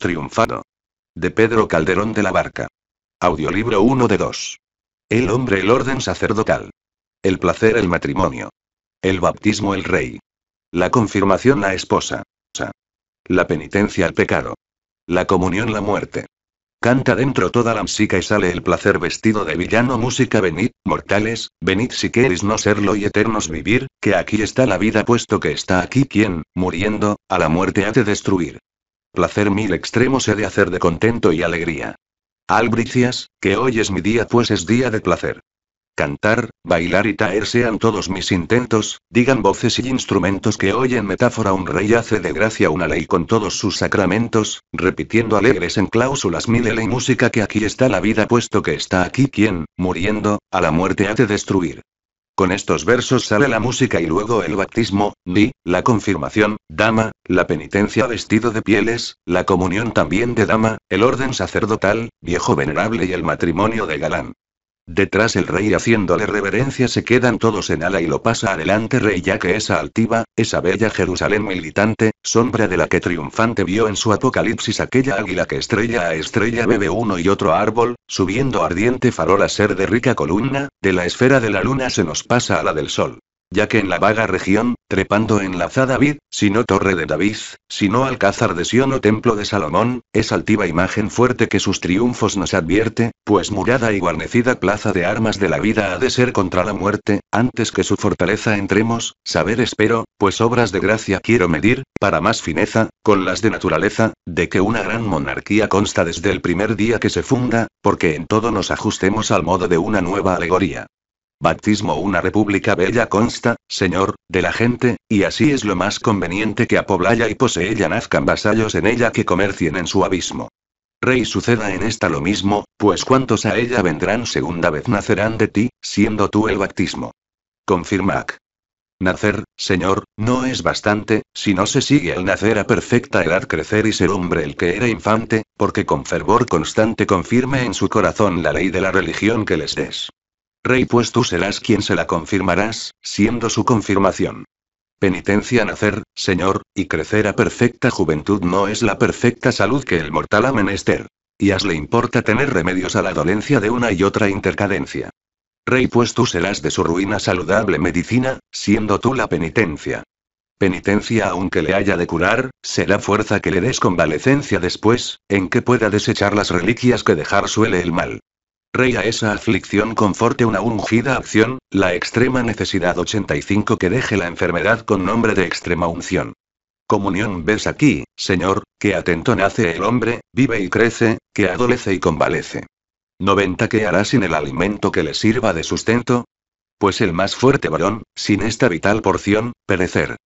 Triunfado. De Pedro Calderón de la Barca. Audiolibro 1 de 2. El hombre, el orden sacerdotal. El placer, el matrimonio. El bautismo el rey. La confirmación, la esposa. La penitencia, el pecado. La comunión, la muerte. Canta dentro toda la música y sale el placer vestido de villano. Música, venid, mortales, venid si queréis no serlo y eternos vivir, que aquí está la vida puesto que está aquí quien, muriendo, a la muerte ha de destruir. Placer mil extremos he de hacer de contento y alegría. Albricias, que hoy es mi día pues es día de placer. Cantar, bailar y taer sean todos mis intentos, digan voces y instrumentos que hoy en metáfora un rey hace de gracia una ley con todos sus sacramentos, repitiendo alegres en cláusulas mil ley música que aquí está la vida puesto que está aquí quien, muriendo, a la muerte ha de destruir. Con estos versos sale la música y luego el bautismo, ni, la confirmación, dama, la penitencia vestido de pieles, la comunión también de dama, el orden sacerdotal, viejo venerable y el matrimonio de galán. Detrás el rey haciéndole reverencia se quedan todos en ala y lo pasa adelante rey ya que esa altiva, esa bella Jerusalén militante, sombra de la que triunfante vio en su apocalipsis aquella águila que estrella a estrella bebe uno y otro árbol, subiendo ardiente farol a ser de rica columna, de la esfera de la luna se nos pasa a la del sol. Ya que en la vaga región, trepando en la David, sino Torre de David, sino Alcázar de Sion o Templo de Salomón, es altiva imagen fuerte que sus triunfos nos advierte, pues murada y guarnecida plaza de armas de la vida ha de ser contra la muerte, antes que su fortaleza entremos, saber espero, pues obras de gracia quiero medir, para más fineza, con las de naturaleza, de que una gran monarquía consta desde el primer día que se funda, porque en todo nos ajustemos al modo de una nueva alegoría. Baptismo una república bella consta, señor, de la gente, y así es lo más conveniente que a Poblaya y Poseella nazcan vasallos en ella que comercien en su abismo. Rey suceda en esta lo mismo, pues cuantos a ella vendrán segunda vez nacerán de ti, siendo tú el baptismo. Confirmac. Nacer, Señor, no es bastante, si no se sigue el nacer a perfecta edad crecer y ser hombre el que era infante, porque con fervor constante confirme en su corazón la ley de la religión que les des. Rey pues tú serás quien se la confirmarás, siendo su confirmación. Penitencia nacer, Señor, y crecer a perfecta juventud no es la perfecta salud que el mortal ha menester. Y as le importa tener remedios a la dolencia de una y otra intercadencia. Rey pues tú serás de su ruina saludable medicina, siendo tú la penitencia. Penitencia aunque le haya de curar, será fuerza que le des convalecencia después, en que pueda desechar las reliquias que dejar suele el mal. Rey a esa aflicción conforte una ungida acción, la extrema necesidad 85 que deje la enfermedad con nombre de extrema unción. Comunión ves aquí, Señor, que atento nace el hombre, vive y crece, que adolece y convalece. 90 ¿Qué hará sin el alimento que le sirva de sustento? Pues el más fuerte varón, sin esta vital porción, perecer.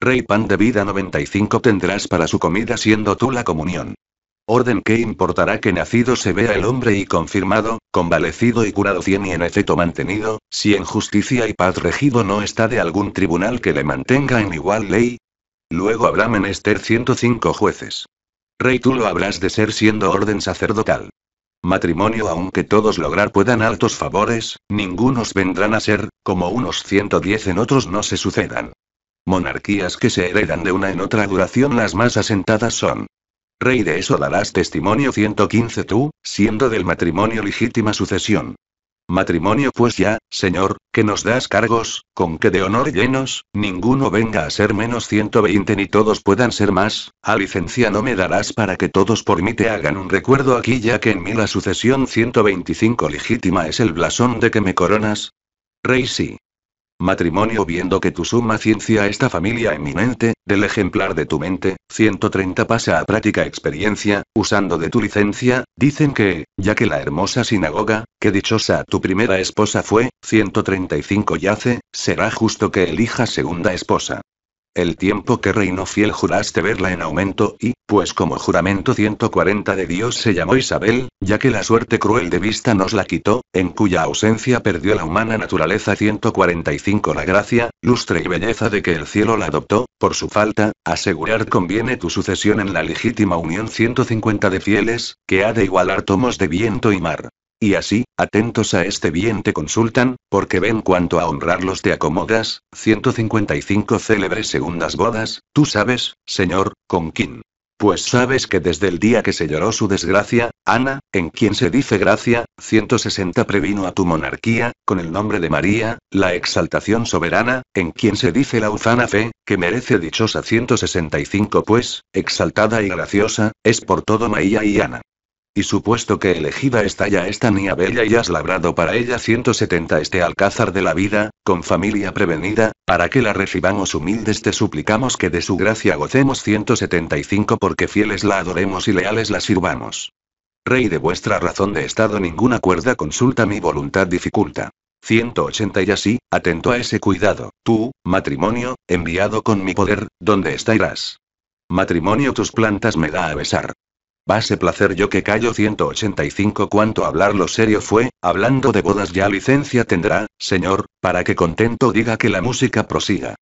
Rey pan de vida 95 tendrás para su comida siendo tú la comunión. Orden que importará que nacido se vea el hombre y confirmado, convalecido y curado cien y en efecto mantenido, si en justicia y paz regido no está de algún tribunal que le mantenga en igual ley. Luego habrá menester 105 jueces. Rey tú lo habrás de ser siendo orden sacerdotal. Matrimonio aunque todos lograr puedan altos favores, ningunos vendrán a ser, como unos 110 en otros no se sucedan. Monarquías que se heredan de una en otra duración las más asentadas son Rey de eso darás testimonio 115 tú, siendo del matrimonio legítima sucesión. Matrimonio pues ya, Señor, que nos das cargos, con que de honor llenos, ninguno venga a ser menos 120 ni todos puedan ser más, a licencia no me darás para que todos por mí te hagan un recuerdo aquí ya que en mí la sucesión 125 legítima es el blasón de que me coronas. Rey sí, Matrimonio viendo que tu suma ciencia esta familia eminente, del ejemplar de tu mente, 130 pasa a práctica experiencia, usando de tu licencia, dicen que, ya que la hermosa sinagoga, que dichosa tu primera esposa fue, 135 yace, será justo que elijas segunda esposa. El tiempo que reinó fiel juraste verla en aumento, y, pues como juramento 140 de Dios se llamó Isabel, ya que la suerte cruel de vista nos la quitó, en cuya ausencia perdió la humana naturaleza 145 la gracia, lustre y belleza de que el cielo la adoptó, por su falta, asegurar conviene tu sucesión en la legítima unión 150 de fieles, que ha de igualar tomos de viento y mar. Y así, atentos a este bien te consultan, porque ven cuanto a honrarlos te acomodas. 155 célebres segundas bodas, tú sabes, señor, con quién. Pues sabes que desde el día que se lloró su desgracia, Ana, en quien se dice gracia, 160 previno a tu monarquía, con el nombre de María, la exaltación soberana, en quien se dice la ufana fe, que merece dichosa 165 pues, exaltada y graciosa, es por todo María y Ana. Y supuesto que elegida está ya esta niña bella y has labrado para ella 170 este alcázar de la vida, con familia prevenida, para que la recibamos humildes te suplicamos que de su gracia gocemos 175 porque fieles la adoremos y leales la sirvamos. Rey de vuestra razón de estado ninguna cuerda consulta mi voluntad dificulta. 180 y así, atento a ese cuidado, tú, matrimonio, enviado con mi poder, ¿dónde estarás? Matrimonio tus plantas me da a besar. Base placer yo que callo 185 cuanto hablar lo serio fue, hablando de bodas ya licencia tendrá, señor, para que contento diga que la música prosiga.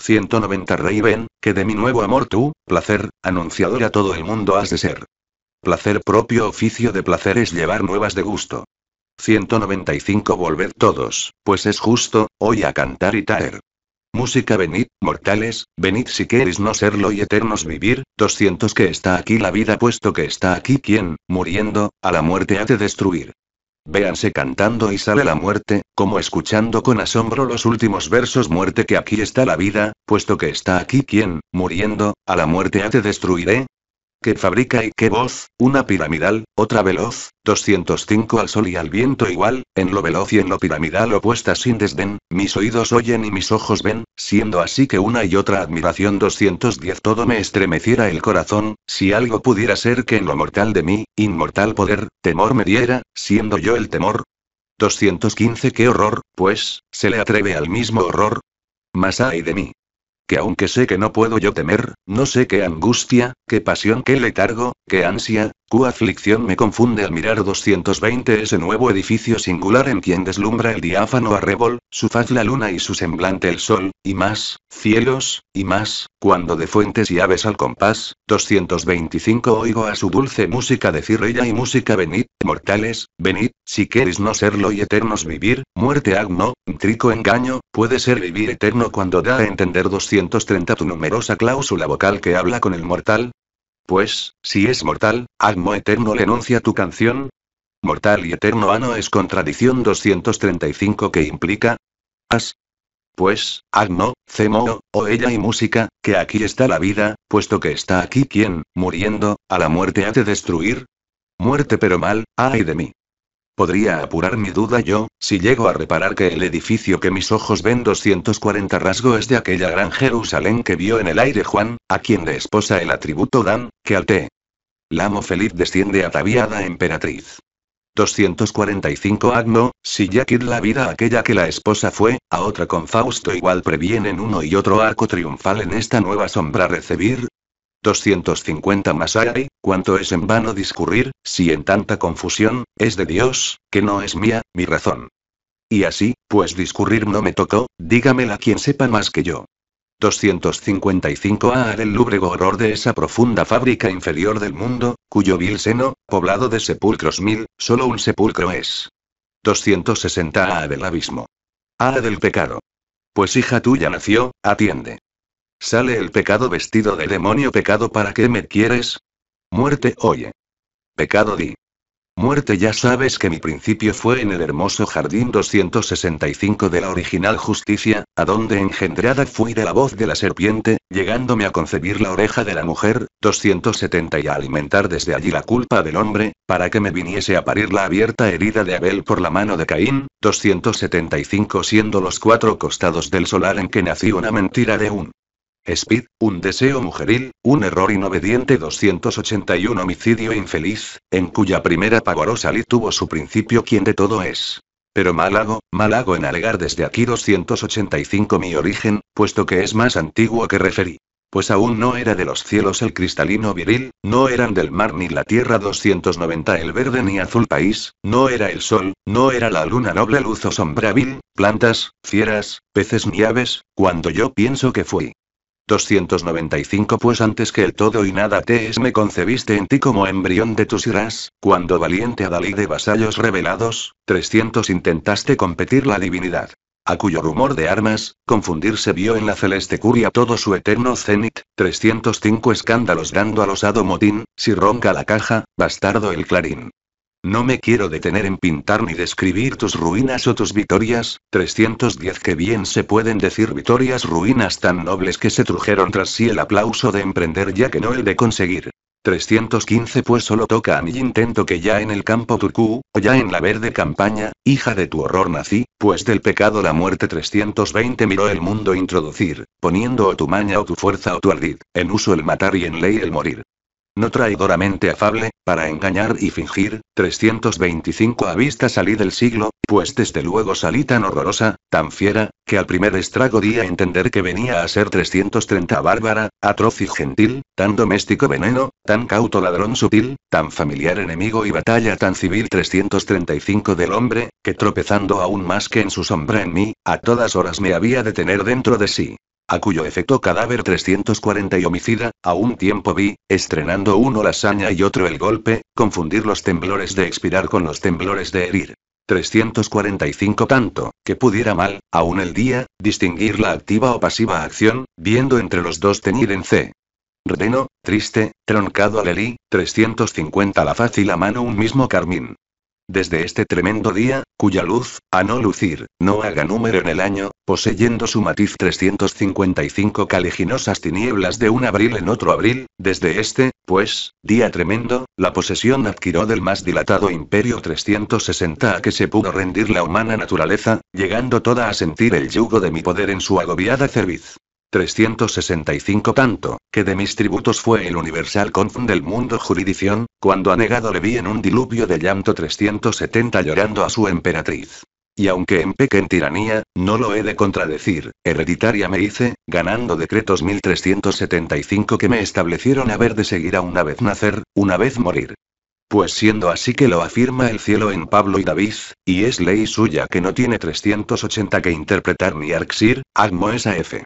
190 Rey ven, que de mi nuevo amor tú, placer, anunciador a todo el mundo has de ser. Placer propio oficio de placer es llevar nuevas de gusto. 195 Volver todos, pues es justo, hoy a cantar y taer. Música venid, mortales, venid si queréis no serlo y eternos vivir, 200 que está aquí la vida puesto que está aquí quien, muriendo, a la muerte ha de destruir. Véanse cantando y sale la muerte, como escuchando con asombro los últimos versos muerte que aquí está la vida, puesto que está aquí quien, muriendo, a la muerte ha de destruiré, eh? que fabrica y qué voz, una piramidal, otra veloz, 205 al sol y al viento igual, en lo veloz y en lo piramidal opuestas sin desdén, mis oídos oyen y mis ojos ven, siendo así que una y otra admiración 210 todo me estremeciera el corazón, si algo pudiera ser que en lo mortal de mí, inmortal poder, temor me diera, siendo yo el temor. 215 Qué horror, pues, se le atreve al mismo horror. Mas ay de mí, que aunque sé que no puedo yo temer, no sé qué angustia, qué pasión, qué letargo, qué ansia, Cu aflicción me confunde al mirar 220 ese nuevo edificio singular en quien deslumbra el diáfano arrebol, su faz la luna y su semblante el sol, y más, cielos, y más, cuando de fuentes y aves al compás, 225 oigo a su dulce música decir ella y música venid, mortales, venid, si queréis no serlo y eternos vivir, muerte agno, trico engaño, puede ser vivir eterno cuando da a entender 230 tu numerosa cláusula vocal que habla con el mortal, pues, si es mortal, Asmo Eterno le enuncia tu canción. Mortal y Eterno Ano es contradicción 235 que implica. As. Pues, Agno, Cemo, o ella y música, que aquí está la vida, puesto que está aquí quien, muriendo, a la muerte ha de destruir. Muerte pero mal, ay de mí. Podría apurar mi duda yo, si llego a reparar que el edificio que mis ojos ven 240 rasgo es de aquella gran Jerusalén que vio en el aire Juan, a quien de esposa el atributo Dan, que al té. Lamo feliz desciende ataviada emperatriz. 245 Agno, si ya quid la vida aquella que la esposa fue, a otra con Fausto igual previenen uno y otro arco triunfal en esta nueva sombra recibir, 250 más cuánto es en vano discurrir, si en tanta confusión, es de Dios, que no es mía, mi razón. Y así, pues discurrir no me tocó, dígamela quien sepa más que yo. 255 a el lúbrego horror de esa profunda fábrica inferior del mundo, cuyo vil seno, poblado de sepulcros mil, solo un sepulcro es. 260 a del abismo. A del pecado. Pues hija tuya nació, atiende. Sale el pecado vestido de demonio pecado para qué me quieres? Muerte oye. Pecado di. Muerte ya sabes que mi principio fue en el hermoso jardín 265 de la original justicia, a donde engendrada fui de la voz de la serpiente, llegándome a concebir la oreja de la mujer, 270 y a alimentar desde allí la culpa del hombre, para que me viniese a parir la abierta herida de Abel por la mano de Caín, 275 siendo los cuatro costados del solar en que nací una mentira de un Speed, un deseo mujeril, un error inobediente 281 homicidio infeliz, en cuya primera pavorosa ley tuvo su principio quien de todo es. Pero mal hago, mal hago en alegar desde aquí 285 mi origen, puesto que es más antiguo que referí. Pues aún no era de los cielos el cristalino viril, no eran del mar ni la tierra 290 el verde ni azul país, no era el sol, no era la luna noble luz o sombra vil, plantas, fieras, peces ni aves, cuando yo pienso que fui. 295 Pues antes que el todo y nada te es me concebiste en ti como embrión de tus iras, cuando valiente Adalí de vasallos revelados, 300 intentaste competir la divinidad a cuyo rumor de armas, confundirse vio en la celeste curia todo su eterno cenit, 305 escándalos dando al osado motín, si ronca la caja, bastardo el clarín, no me quiero detener en pintar ni describir tus ruinas o tus victorias, 310 que bien se pueden decir victorias ruinas tan nobles que se trujeron tras sí el aplauso de emprender ya que no el de conseguir. 315 pues solo toca a mi intento que ya en el campo turcú, o ya en la verde campaña, hija de tu horror nací, pues del pecado la muerte 320 miró el mundo introducir, poniendo o tu maña o tu fuerza o tu ardid, en uso el matar y en ley el morir no traidoramente afable, para engañar y fingir, 325 a vista salí del siglo, pues desde luego salí tan horrorosa, tan fiera, que al primer estrago di a entender que venía a ser 330 bárbara, atroz y gentil, tan doméstico veneno, tan cauto ladrón sutil, tan familiar enemigo y batalla tan civil 335 del hombre, que tropezando aún más que en su sombra en mí, a todas horas me había de tener dentro de sí, a cuyo efecto cadáver 340 y homicida, a un tiempo vi, estrenando uno la saña y otro el golpe, confundir los temblores de expirar con los temblores de herir. 345 tanto, que pudiera mal, aún el día, distinguir la activa o pasiva acción, viendo entre los dos teñir en C. Redeno, triste, troncado Lely, 350 la fácil a mano un mismo carmín desde este tremendo día, cuya luz, a no lucir, no haga número en el año, poseyendo su matiz 355 caliginosas tinieblas de un abril en otro abril, desde este, pues, día tremendo, la posesión adquirió del más dilatado imperio 360 a que se pudo rendir la humana naturaleza, llegando toda a sentir el yugo de mi poder en su agobiada cerviz. 365 tanto, que de mis tributos fue el universal confund del mundo jurisdicción, cuando anegado le vi en un diluvio de llanto 370 llorando a su emperatriz. Y aunque empeque en tiranía, no lo he de contradecir, hereditaria me hice, ganando decretos 1375 que me establecieron haber de seguir a una vez nacer, una vez morir. Pues siendo así que lo afirma el cielo en Pablo y David, y es ley suya que no tiene 380 que interpretar ni arxir, agmo esa f.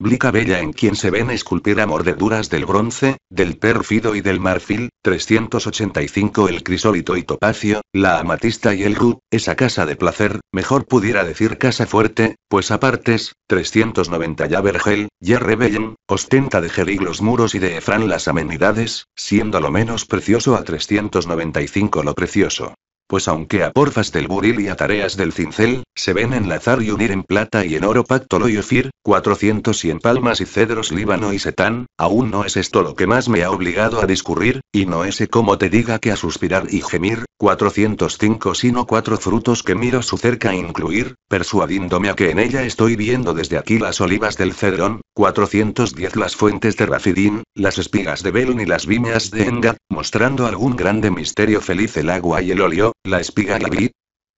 Blica Bella en quien se ven esculpida mordeduras del bronce, del pérfido y del marfil, 385 el crisólito y topacio, la amatista y el ru, esa casa de placer, mejor pudiera decir casa fuerte, pues apartes, 390 ya vergel, ya rebellen, ostenta de Jerig los muros y de Efrán las amenidades, siendo lo menos precioso a 395 lo precioso pues aunque a porfas del buril y a tareas del cincel, se ven enlazar y unir en plata y en oro pactolo y ofir, 400 y en palmas y cedros Líbano y setán, aún no es esto lo que más me ha obligado a discurrir, y no ese como te diga que a suspirar y gemir, 405 sino cuatro frutos que miro su cerca incluir, persuadiéndome a que en ella estoy viendo desde aquí las olivas del cedrón, 410 las fuentes de Rafidín, las espigas de Bel y las vimeas de Enga, mostrando algún grande misterio feliz el agua y el óleo, la espiga david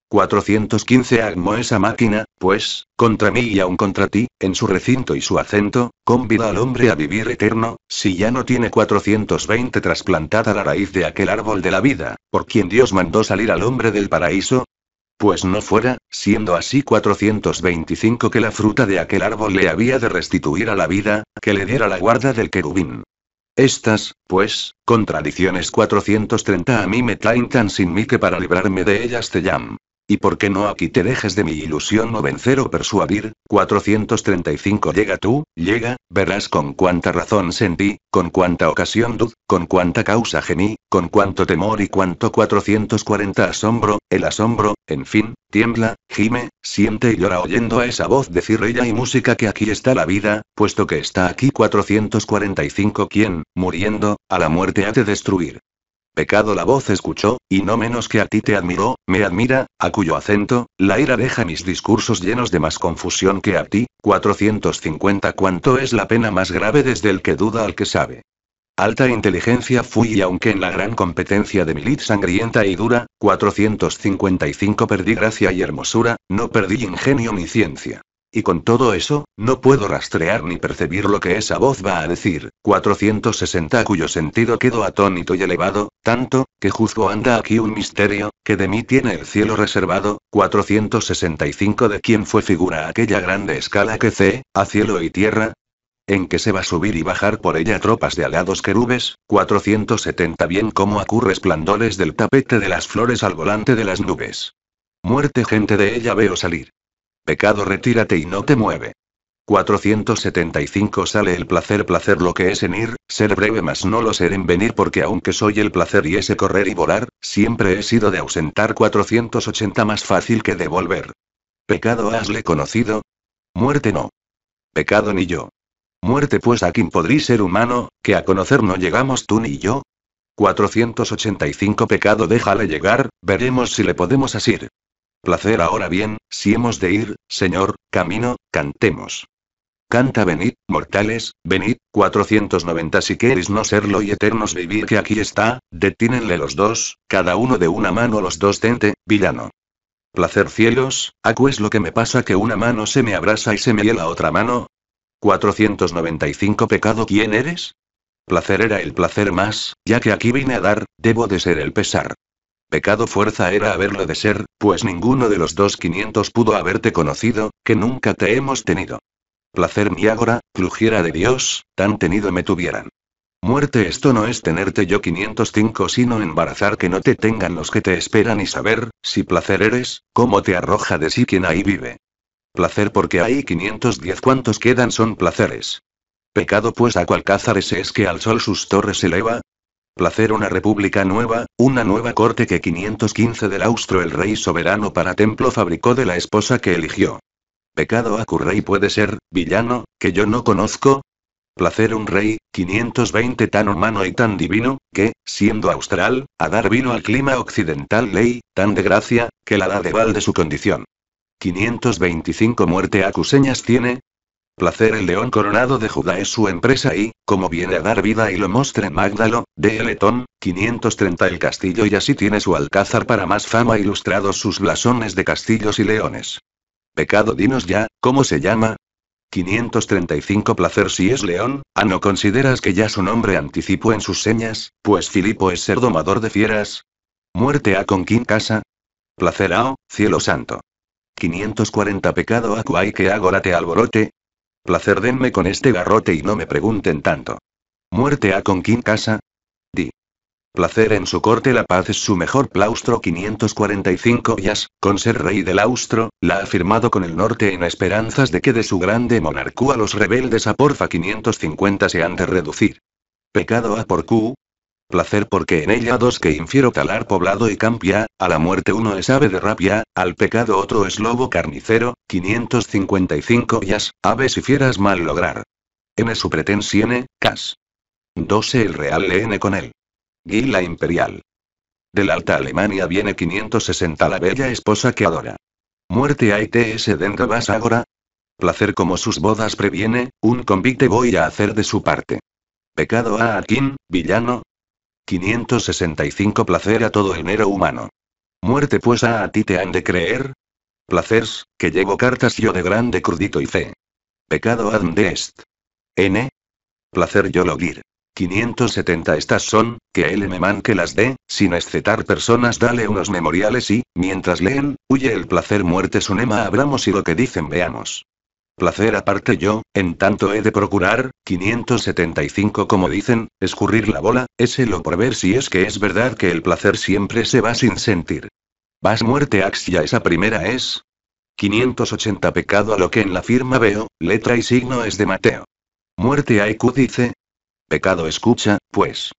415 agmo esa máquina, pues, contra mí y aun contra ti, en su recinto y su acento, convida al hombre a vivir eterno, si ya no tiene 420 trasplantada la raíz de aquel árbol de la vida, por quien Dios mandó salir al hombre del paraíso, pues no fuera, siendo así 425 que la fruta de aquel árbol le había de restituir a la vida, que le diera la guarda del querubín, estas, pues, contradicciones 430 a mí me traen tan sin mí que para librarme de ellas te llam. ¿Y por qué no aquí te dejes de mi ilusión o vencer o persuadir? 435 Llega tú, llega, verás con cuánta razón sentí, con cuánta ocasión dud, con cuánta causa gemí, con cuánto temor y cuánto 440 asombro, el asombro, en fin, tiembla, gime, siente y llora oyendo a esa voz decir ella y música que aquí está la vida, puesto que está aquí 445 quien, muriendo, a la muerte ha de destruir. Pecado la voz escuchó, y no menos que a ti te admiró, me admira, a cuyo acento, la ira deja mis discursos llenos de más confusión que a ti, 450 cuánto es la pena más grave desde el que duda al que sabe. Alta inteligencia fui y aunque en la gran competencia de mi lid sangrienta y dura, 455 perdí gracia y hermosura, no perdí ingenio ni ciencia. Y con todo eso, no puedo rastrear ni percibir lo que esa voz va a decir. 460 cuyo sentido quedo atónito y elevado, tanto, que juzgo anda aquí un misterio, que de mí tiene el cielo reservado. 465 de quién fue figura aquella grande escala que C, a cielo y tierra, en que se va a subir y bajar por ella tropas de alados querubes, 470 bien como acurre esplandores del tapete de las flores al volante de las nubes. Muerte gente de ella veo salir. Pecado retírate y no te mueve. 475 sale el placer placer lo que es en ir, ser breve mas no lo ser en venir porque aunque soy el placer y ese correr y volar, siempre he sido de ausentar 480 más fácil que devolver. Pecado hasle conocido. Muerte no. Pecado ni yo. Muerte pues a quien podrí ser humano, que a conocer no llegamos tú ni yo. 485 Pecado déjale llegar, veremos si le podemos asir placer ahora bien, si hemos de ir, Señor, camino, cantemos. Canta venid, mortales, venid, 490 si queréis no serlo y eternos vivir que aquí está, detínenle los dos, cada uno de una mano los dos dente, villano. Placer cielos, acu es lo que me pasa que una mano se me abrasa y se me hiela otra mano. 495 pecado ¿quién eres? Placer era el placer más, ya que aquí vine a dar, debo de ser el pesar. Pecado fuerza era haberlo de ser, pues ninguno de los dos 500 pudo haberte conocido, que nunca te hemos tenido. Placer mi agora, crujiera de Dios, tan tenido me tuvieran. Muerte esto no es tenerte yo 505 sino embarazar que no te tengan los que te esperan y saber, si placer eres, cómo te arroja de sí quien ahí vive. Placer porque hay 510 cuantos quedan son placeres. Pecado pues a cual ese es que al sol sus torres eleva, placer una república nueva, una nueva corte que 515 del austro el rey soberano para templo fabricó de la esposa que eligió. Pecado acu-rey puede ser, villano, que yo no conozco. Placer un rey, 520 tan humano y tan divino, que, siendo austral, a dar vino al clima occidental ley, tan de gracia, que la da de val de su condición. 525 muerte acuseñas tiene, Placer el León Coronado de Judá es su empresa y, como viene a dar vida y lo mostre Magdalo, de Eletón, 530 el castillo y así tiene su alcázar para más fama ilustrados sus blasones de castillos y leones. Pecado dinos ya, ¿cómo se llama? 535 Placer si es león, ¿a ¿ah, no consideras que ya su nombre anticipó en sus señas, pues Filipo es ser domador de fieras? Muerte a con quien casa? Placer o, cielo santo. 540 Pecado acuay ah, que agora te alborote, Placer denme con este garrote y no me pregunten tanto. Muerte a con quien casa. Di. Placer en su corte la paz es su mejor plaustro 545 yas, con ser rey del austro, la ha firmado con el norte en esperanzas de que de su grande a los rebeldes a porfa 550 se han de reducir. Pecado a por Q, placer porque en ella dos que infiero talar poblado y campia, a la muerte uno es ave de rabia, al pecado otro es lobo carnicero, 555 yas, aves y fieras mal lograr. N su pretensione, cas. 12 el real n con él. Guila imperial. Del alta Alemania viene 560 la bella esposa que adora. Muerte AITS dentro vas agora. Placer como sus bodas previene, un convite voy a hacer de su parte. Pecado a Akin, villano, 565 Placer a todo el nero humano. Muerte pues a, ti te han de creer. Placers, que llevo cartas yo de grande crudito y fe. Pecado de est. N. Placer yo lo logir. 570 estas son, que él me manque que las dé, sin excetar personas dale unos memoriales y, mientras leen, huye el placer muerte nema abramos y lo que dicen veamos. Placer aparte yo, en tanto he de procurar, 575 como dicen, escurrir la bola, ese lo por ver si es que es verdad que el placer siempre se va sin sentir. Vas muerte axia esa primera es. 580 pecado a lo que en la firma veo, letra y signo es de Mateo. Muerte IQ dice. Pecado escucha, pues.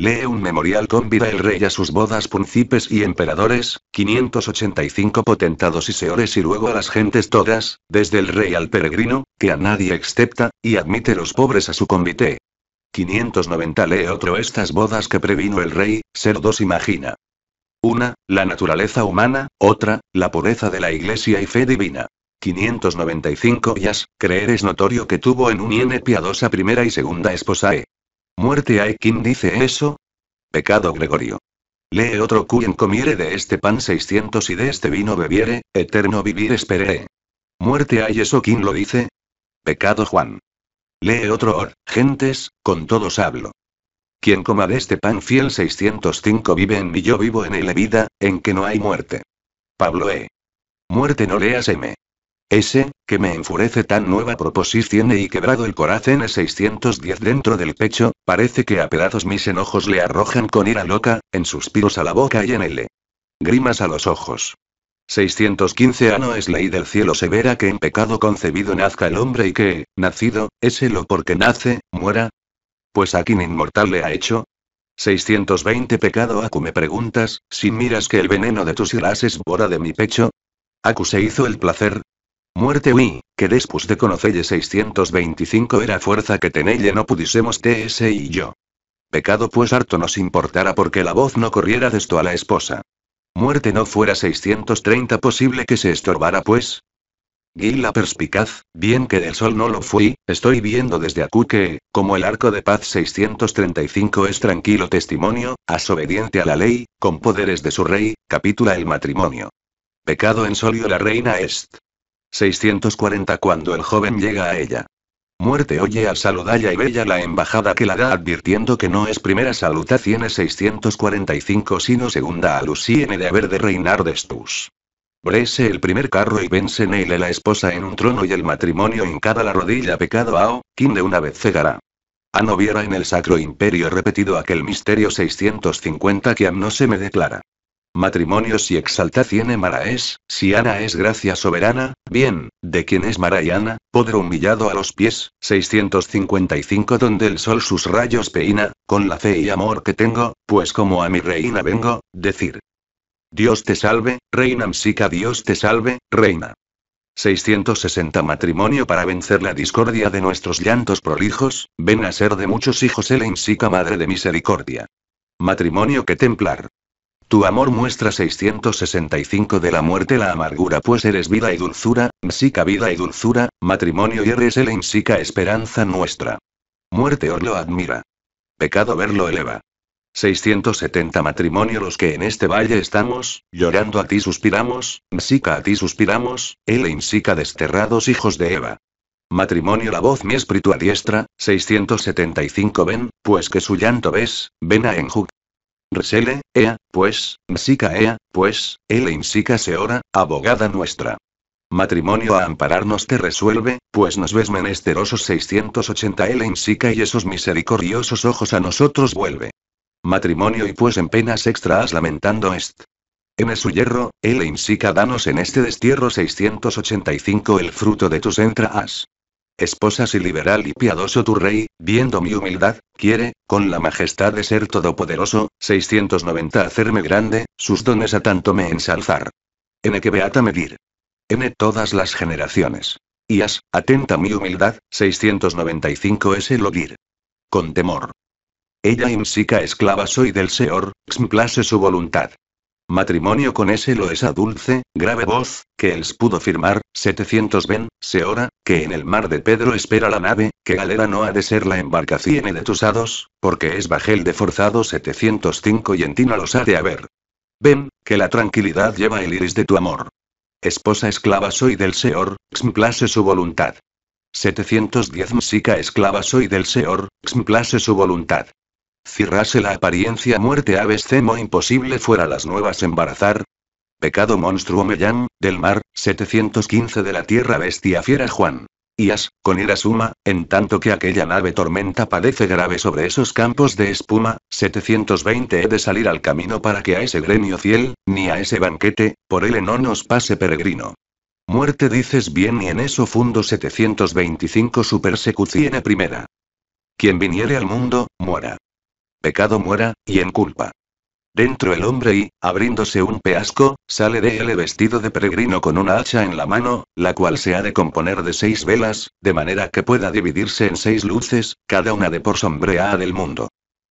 Lee un memorial convida el rey a sus bodas príncipes y emperadores, 585 potentados y seores y luego a las gentes todas, desde el rey al peregrino, que a nadie excepta, y admite los pobres a su convite. 590 Lee otro estas bodas que previno el rey, ser dos imagina. Una, la naturaleza humana, otra, la pureza de la iglesia y fe divina. 595 Yas, creer es notorio que tuvo en un piadosa primera y segunda e. Muerte hay quien dice eso. Pecado Gregorio. Lee otro quien comiere de este pan 600 y de este vino bebiere, eterno vivir esperé. Muerte hay eso quien lo dice. Pecado Juan. Lee otro or, gentes, con todos hablo. Quien coma de este pan fiel 605 vive en mí, yo vivo en él vida, en que no hay muerte. Pablo E. Muerte no leas M. Ese, que me enfurece tan nueva proposición y quebrado el corazón 610 dentro del pecho, parece que a pedazos mis enojos le arrojan con ira loca, en suspiros a la boca y en L. Grimas a los ojos. 615 ah, no es ley del cielo severa que en pecado concebido nazca el hombre y que, nacido, es lo porque nace, muera. Pues a quien inmortal le ha hecho, 620 pecado Acu ah, me preguntas, si miras que el veneno de tus iras es bora de mi pecho. Acu ah, se hizo el placer, Muerte uy, que después de conocerle 625 era fuerza que tenelle no pudisemos TS y yo. Pecado pues harto nos importara porque la voz no corriera de esto a la esposa. Muerte no fuera 630 posible que se estorbara pues. la perspicaz, bien que del sol no lo fui, estoy viendo desde Acu que, como el arco de paz 635 es tranquilo testimonio, asobediente a la ley, con poderes de su rey, capitula el matrimonio. Pecado en solio la reina est. 640 cuando el joven llega a ella. Muerte oye al saludalla y bella la embajada que la da advirtiendo que no es primera salutación 645 sino segunda alusión de haber de reinar de Stus. Brese el primer carro y vence Neile la esposa en un trono y el matrimonio hincada la rodilla pecado ao, quien de una vez cegará. A no viera en el Sacro Imperio repetido aquel misterio 650 que a no se me declara. Matrimonio si Mara es, si Ana es gracia soberana, bien, ¿de quien es Ana, poder humillado a los pies, 655 donde el sol sus rayos peina, con la fe y amor que tengo, pues como a mi reina vengo, decir. Dios te salve, reina Msica, Dios te salve, reina. 660 Matrimonio para vencer la discordia de nuestros llantos prolijos, ven a ser de muchos hijos el Msica, Madre de Misericordia. Matrimonio que templar, tu amor muestra 665 de la muerte la amargura pues eres vida y dulzura, msica vida y dulzura, matrimonio y eres el insica esperanza nuestra. Muerte os lo admira. Pecado verlo eleva. 670 matrimonio los que en este valle estamos, llorando a ti suspiramos, msica a ti suspiramos, el insica desterrados hijos de Eva. Matrimonio la voz mi espíritu diestra, 675 ven, pues que su llanto ves, ven a enjug, Resele, ea, pues, msica ea, pues, ele insica ora, abogada nuestra. Matrimonio a ampararnos te resuelve, pues nos ves menesterosos 680 ele insica y esos misericordiosos ojos a nosotros vuelve. Matrimonio y pues en penas extraas lamentando est. En su hierro, ele insica danos en este destierro 685 el fruto de tus entraas esposas y liberal y piadoso tu rey, viendo mi humildad, quiere, con la majestad de ser todopoderoso, 690 hacerme grande, sus dones a tanto me ensalzar. N que beata medir. N todas las generaciones. Y as, atenta mi humildad, 695 es el odir. Con temor. Ella imsica esclava soy del Seor, clase su voluntad matrimonio con ese loesa dulce, grave voz, que él pudo firmar, 700 ven, se hora, que en el mar de Pedro espera la nave, que galera no ha de ser la embarcación de tus hados, porque es bajel de forzado 705 y en ti los ha de haber. Ven, que la tranquilidad lleva el iris de tu amor. Esposa esclava soy del Seor, xmplase su voluntad. 710 música esclava soy del Seor, xmplase su voluntad. Cirrase la apariencia muerte aves cemo imposible fuera las nuevas embarazar. Pecado monstruo mellán, del mar, 715 de la tierra bestia fiera Juan. Y as, con ira suma, en tanto que aquella nave tormenta padece grave sobre esos campos de espuma, 720 he de salir al camino para que a ese gremio ciel ni a ese banquete, por él no nos pase peregrino. Muerte dices bien y en eso fundo 725 su persecución primera. Quien viniere al mundo, muera pecado muera, y en culpa. Dentro el hombre y, abriéndose un peasco, sale de él vestido de peregrino con una hacha en la mano, la cual se ha de componer de seis velas, de manera que pueda dividirse en seis luces, cada una de por a del mundo.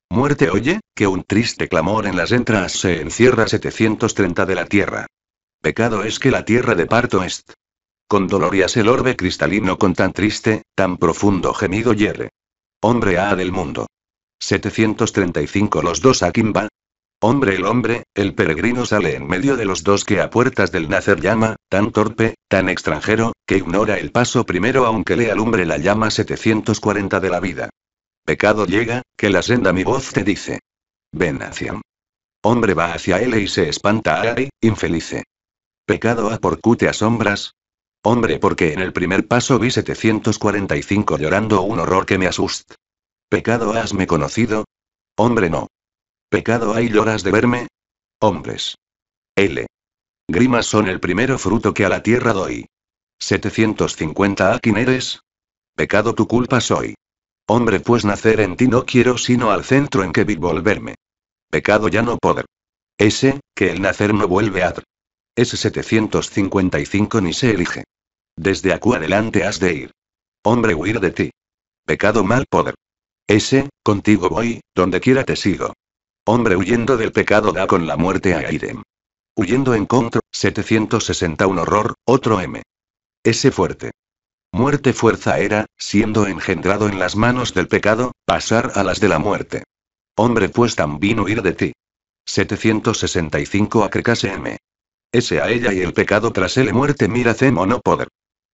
Muerte oye, que un triste clamor en las entras se encierra 730 de la tierra. Pecado es que la tierra de parto est. Con el orbe cristalino con tan triste, tan profundo gemido hierre. Hombre A del mundo. 735 Los dos a Kimba. Hombre el hombre, el peregrino sale en medio de los dos que a puertas del nacer llama, tan torpe, tan extranjero, que ignora el paso primero aunque le alumbre la llama 740 de la vida. Pecado llega, que la senda mi voz te dice. Ven hacia. Hombre va hacia él y se espanta ay, infelice. Pecado a por a asombras. Hombre porque en el primer paso vi 745 llorando un horror que me asusta. ¿Pecado hasme conocido? Hombre no. ¿Pecado hay lloras de verme? Hombres. L. Grimas son el primero fruto que a la tierra doy. 750 a quién eres? Pecado tu culpa soy. Hombre pues nacer en ti no quiero sino al centro en que vi volverme. Pecado ya no poder. Ese, que el nacer no vuelve a... S755 ni se elige. Desde acu adelante has de ir. Hombre huir de ti. Pecado mal poder. Ese, contigo voy, donde quiera te sigo. Hombre huyendo del pecado da con la muerte a Irem. Huyendo en contra 761 horror, otro M. Ese fuerte. Muerte fuerza era, siendo engendrado en las manos del pecado, pasar a las de la muerte. Hombre pues también huir de ti. 765 acrecase M. Ese a ella y el pecado tras él muerte mira C no poder.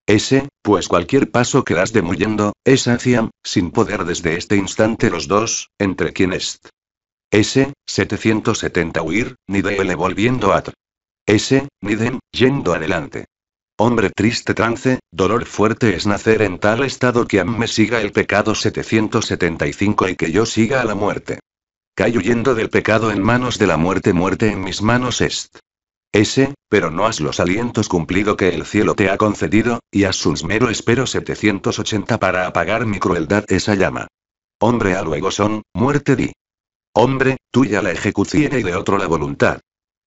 Ese, pues cualquier paso que das demuyendo, es hacia, sin poder desde este instante los dos, entre quien est. ese 770 huir, ni de L volviendo at. ni Niden, yendo adelante. Hombre triste trance, dolor fuerte es nacer en tal estado que a me siga el pecado 775 y que yo siga a la muerte. Cayo huyendo del pecado en manos de la muerte, muerte en mis manos est. Ese, pero no has los alientos cumplido que el cielo te ha concedido, y a sus mero espero 780 para apagar mi crueldad esa llama. Hombre a luego son, muerte di. Hombre, tuya la ejecución y de otro la voluntad.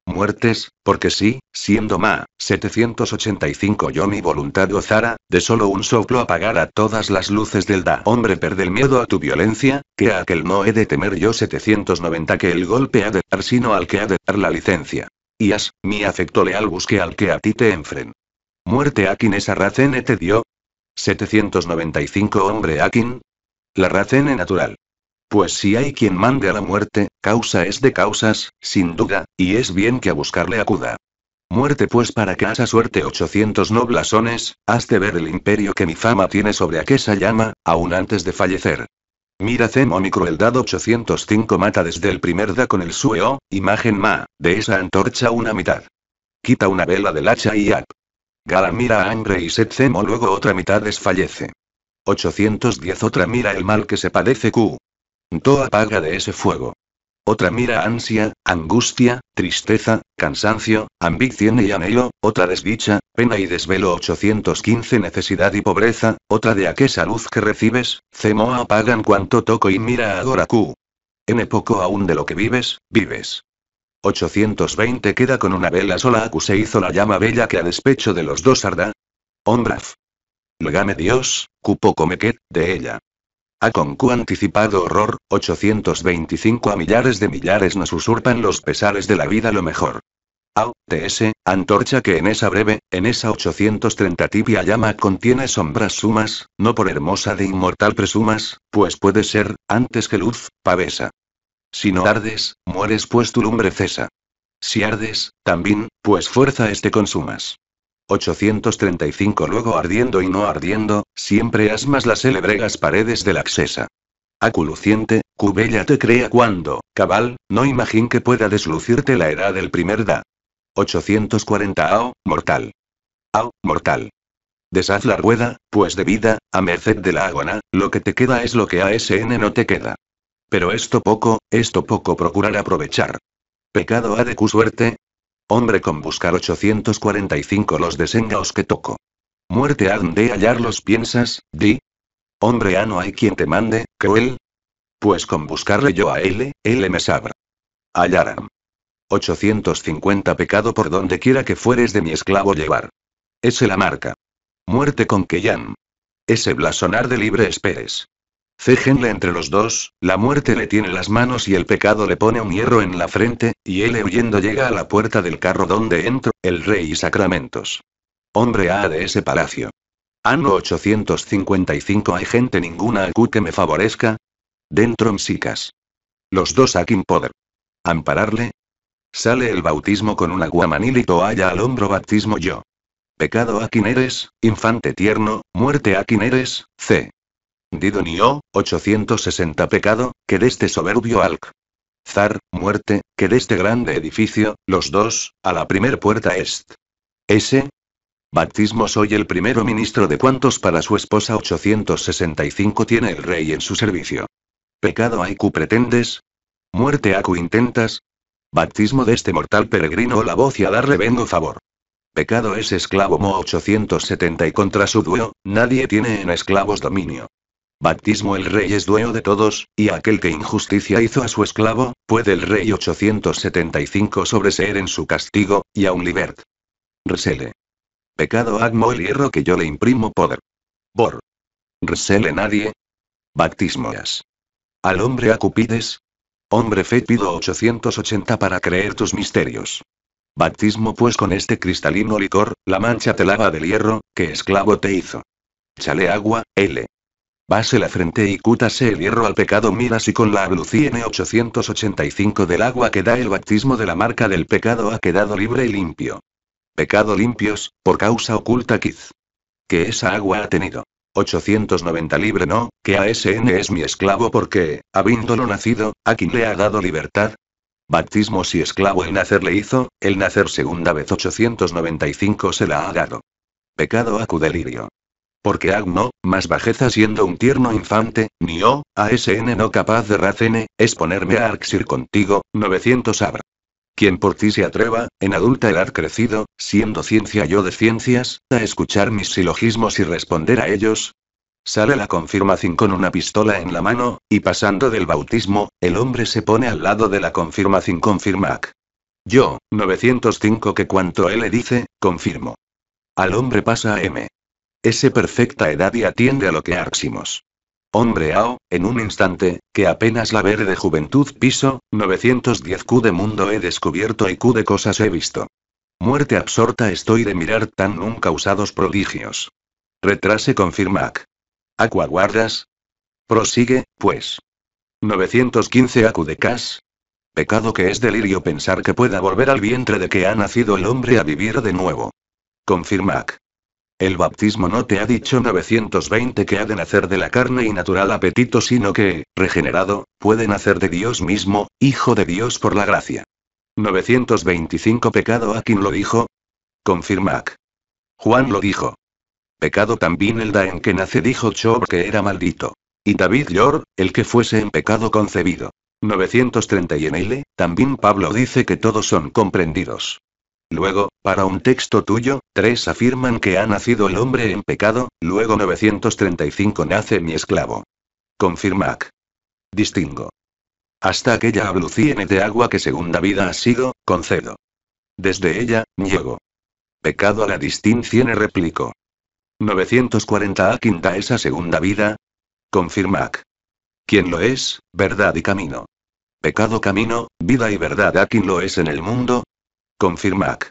Muertes, porque sí, siendo ma, 785 yo mi voluntad gozara, de solo un soplo apagara todas las luces del da. Hombre perde el miedo a tu violencia, que a aquel no he de temer yo 790 que el golpe ha de dar sino al que ha de dar la licencia. Y mi afecto leal busque al que a ti te enfren. Muerte a quien esa racene te dio. 795 Hombre quien? La racene natural. Pues si hay quien mande a la muerte, causa es de causas, sin duda, y es bien que a buscarle acuda. Muerte pues para que esa suerte 800 noblasones, has de ver el imperio que mi fama tiene sobre aquella llama, aún antes de fallecer. Mira mi Crueldad 805 mata desde el primer da con el sueo, imagen ma, de esa antorcha una mitad. Quita una vela del hacha y ap. Gala mira a y Set Zemo luego otra mitad desfallece. 810 otra mira el mal que se padece Q. To apaga de ese fuego otra mira ansia, angustia, tristeza, cansancio, ambición y anhelo, otra desdicha, pena y desvelo 815 necesidad y pobreza, otra de aquella luz que recibes, cemo apagan cuanto toco y mira a Q. N poco aún de lo que vives, vives. 820 queda con una vela sola Q se hizo la llama bella que a despecho de los dos arda. Ombraf. Logame Dios, cupo comequet, de ella. A con anticipado horror, 825 a millares de millares nos usurpan los pesares de la vida lo mejor. Au, TS, antorcha que en esa breve, en esa 830 tibia llama contiene sombras sumas, no por hermosa de inmortal presumas, pues puede ser, antes que luz, pavesa. Si no ardes, mueres pues tu lumbre cesa. Si ardes, también, pues fuerza este consumas. 835 Luego ardiendo y no ardiendo, siempre asmas las celebregas paredes de la accesa. Aculuciente, cubella te crea cuando, cabal, no imagín que pueda deslucirte la edad del primer da. 840 Ao, mortal. Ao, mortal. Deshaz la rueda, pues de vida, a merced de la agona, lo que te queda es lo que a ASN no te queda. Pero esto poco, esto poco procurar aprovechar. Pecado ha de cu suerte, Hombre con buscar 845 los desengaos que toco. Muerte han de los piensas, di. Hombre a ah, no hay quien te mande, cruel. Pues con buscarle yo a él, él me sabrá. hallarán. 850 pecado por donde quiera que fueres de mi esclavo llevar. Ese la marca. Muerte con que Ese blasonar de libre esperes. Céjenle entre los dos, la muerte le tiene las manos y el pecado le pone un hierro en la frente, y él huyendo llega a la puerta del carro donde entra, el rey y sacramentos. Hombre A de ese palacio. Ano 855 hay gente ninguna que me favorezca. Dentro msicas. Los dos a poder. ¿Ampararle? Sale el bautismo con un agua y toalla al hombro bautismo yo. Pecado a quien eres, infante tierno, muerte a quien eres, C. Didonio, 860 Pecado, que de este soberbio alc. Zar, muerte, que de este grande edificio, los dos, a la primer puerta est. Ese. Baptismo soy el primero ministro de cuantos para su esposa 865 tiene el rey en su servicio. Pecado hay cu pretendes. Muerte q intentas. Baptismo de este mortal peregrino la voz y a darle vengo favor. Pecado es esclavo mo 870 y contra su dueño nadie tiene en esclavos dominio. Baptismo el rey es dueño de todos, y aquel que injusticia hizo a su esclavo, puede el rey 875 sobreseer en su castigo, y un libert. Resele. Pecado agmo el hierro que yo le imprimo poder. Bor. Resele nadie. es. Al hombre a Cupides, Hombre fe pido 880 para creer tus misterios. Baptismo pues con este cristalino licor, la mancha te lava del hierro, que esclavo te hizo. Chale agua, L. Vase la frente y cútase el hierro al pecado Mira y con la ablución 885 del agua que da el bautismo de la marca del pecado ha quedado libre y limpio. Pecado limpios, por causa oculta quiz. Que esa agua ha tenido. 890 libre no, que a ASN es mi esclavo porque, habiéndolo nacido, a quien le ha dado libertad. Bautismo si esclavo el nacer le hizo, el nacer segunda vez 895 se la ha dado. Pecado acu delirio porque Agno, más bajeza siendo un tierno infante, ni O, ASN no capaz de racene, es ponerme a Arxir contigo, 900 Abra. Quien por ti se atreva, en adulta edad crecido, siendo ciencia yo de ciencias, a escuchar mis silogismos y responder a ellos, Sale la confirmación con una pistola en la mano, y pasando del bautismo, el hombre se pone al lado de la confirmación confirmac. Yo, 905 que cuanto él le dice, confirmo. Al hombre pasa M. Ese perfecta edad y atiende a lo que Arximos. ao, en un instante, que apenas la de juventud piso, 910 Q de mundo he descubierto y Q de cosas he visto. Muerte absorta estoy de mirar tan nunca usados prodigios. Retrase confirmac. guardas? Prosigue, pues. 915 AQ de Cas. Pecado que es delirio pensar que pueda volver al vientre de que ha nacido el hombre a vivir de nuevo. Confirmac. El bautismo no te ha dicho 920 que ha de nacer de la carne y natural apetito, sino que, regenerado, puede nacer de Dios mismo, Hijo de Dios por la gracia. 925 Pecado a quien lo dijo. Confirma. Juan lo dijo. Pecado también el da en que nace dijo Chob que era maldito. Y David Yor, el que fuese en pecado concebido. 930 y en L, también Pablo dice que todos son comprendidos. Luego, para un texto tuyo, tres afirman que ha nacido el hombre en pecado, luego 935 nace mi esclavo. Confirmac. Distingo. Hasta aquella abluciene de agua que segunda vida ha sido, concedo. Desde ella, niego. Pecado a la distinción replico. 940 a quinta esa segunda vida. Confirmac. Quien lo es, verdad y camino. Pecado camino, vida y verdad a quien lo es en el mundo, Confirmac.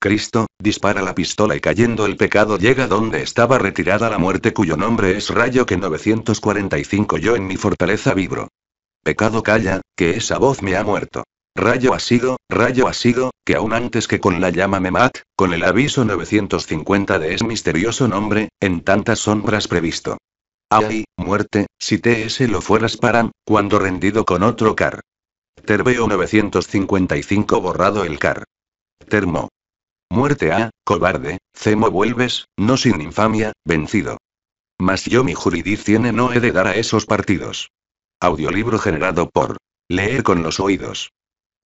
Cristo, dispara la pistola y cayendo el pecado llega donde estaba retirada la muerte cuyo nombre es rayo que 945 yo en mi fortaleza vibro. Pecado calla, que esa voz me ha muerto. Rayo ha sido, rayo ha sido, que aún antes que con la llama me mat, con el aviso 950 de ese misterioso nombre, en tantas sombras previsto. Ay, muerte, si te ese lo fueras para, cuando rendido con otro car. Terveo 955 borrado el car. Termo. Muerte a, cobarde, cemo vuelves, no sin infamia, vencido. Mas yo mi jurisdicción no he de dar a esos partidos. Audiolibro generado por Leer con los oídos.